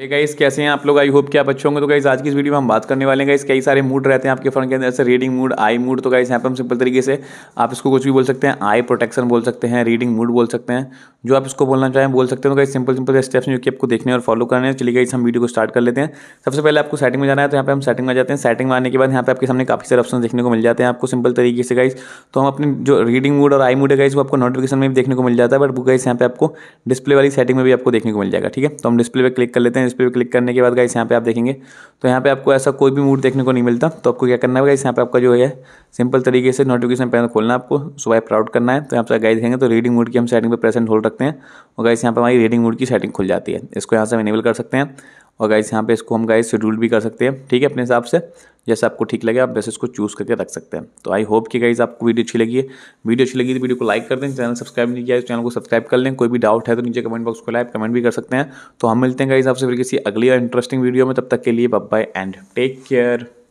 hey guys कैसे हैं आप लोग आई होप कि आप अच्छे होंगे तो गाइस आज की इस वीडियो में हम बात करने वाले हैं गाइस कई सारे मूड रहते हैं आपके फ़ोन के अंदर जैसे रीडिंग मूड आई मूड तो गाइस यहाँ पर हम सिंपल तरीके से आप इसको कुछ भी बोल सकते हैं आई प्रोटेक्शन बोल सकते हैं रीडिंग मूड बोल सकते हैं जो आप इसको बोलना चाहें बोल सकते हैं तो गाइस सिंपल सिंपल स्टेप्स जो कि आपको देखने और फॉलो करने हैं चलिए गाइस हम वीडियो को स्टार्ट कर लेते हैं सबसे पहले आपको सेटिंग में जाना है तो यहाँ पर हम सेटिंग में जाते हैं सेटिंग में आने के बाद यहाँ पर आपके सामने काफ़ी सारे ऑप्शन देखने को मिल जाते हैं आपको सिंपल तरीके से गाइस तो हम अपने जो रीडिंग मूड और आई मूड है गाइस वो आपको नोटिफिकेशन में भी देखने को मिल जाता है बट गाइस यहाँ पर आपको डिस्प्ले वाली सेटिंग में भी आपको देखने को मिल जाएगा ठीक है तो हम डिस्प्ले पर क्लिक कर लेते हैं हैं इस पर क्लिक करने के बाद गाइस यहाँ पे आप देखेंगे तो यहाँ पे आपको ऐसा कोई भी मूड देखने को नहीं मिलता तो आपको क्या करना है गाइस यहाँ पे आपका जो है सिंपल तरीके से नोटिफिकेशन पैनल खोलना है आपको सुबह प्राउड करना है तो यहाँ पर गाइस देखेंगे तो रीडिंग मूड की हम सेटिंग पर प्रेजेंट होल्ड रखते हैं और गाइस यहाँ पर हमारी रीडिंग मूड की सेटिंग खुल जाती है इसको यहाँ से हम इनेबल कर सकते हैं और गाइस यहाँ पे इसको हम गाइस शेड्यूल भी कर सकते हैं ठीक है अपने हिसाब से जैसे आपको ठीक लगे आप वैसे इसको चूज़ करके रख सकते हैं तो आई होप कि गाइस आपको वीडियो अच्छी लगी है वीडियो अच्छी लगी तो वीडियो को लाइक कर दें चैनल सब्सक्राइब नहीं किया है तो चैनल को सब्सक्राइब कर लें कोई भी डाउट है तो नीचे कमेंट बॉक्स को लाइक कमेंट भी कर सकते हैं तो हम मिलते हैं गाइस आपसे फिर किसी अगली और इंटरेस्टिंग वीडियो में तब तक के लिए बाय एंड टेक केयर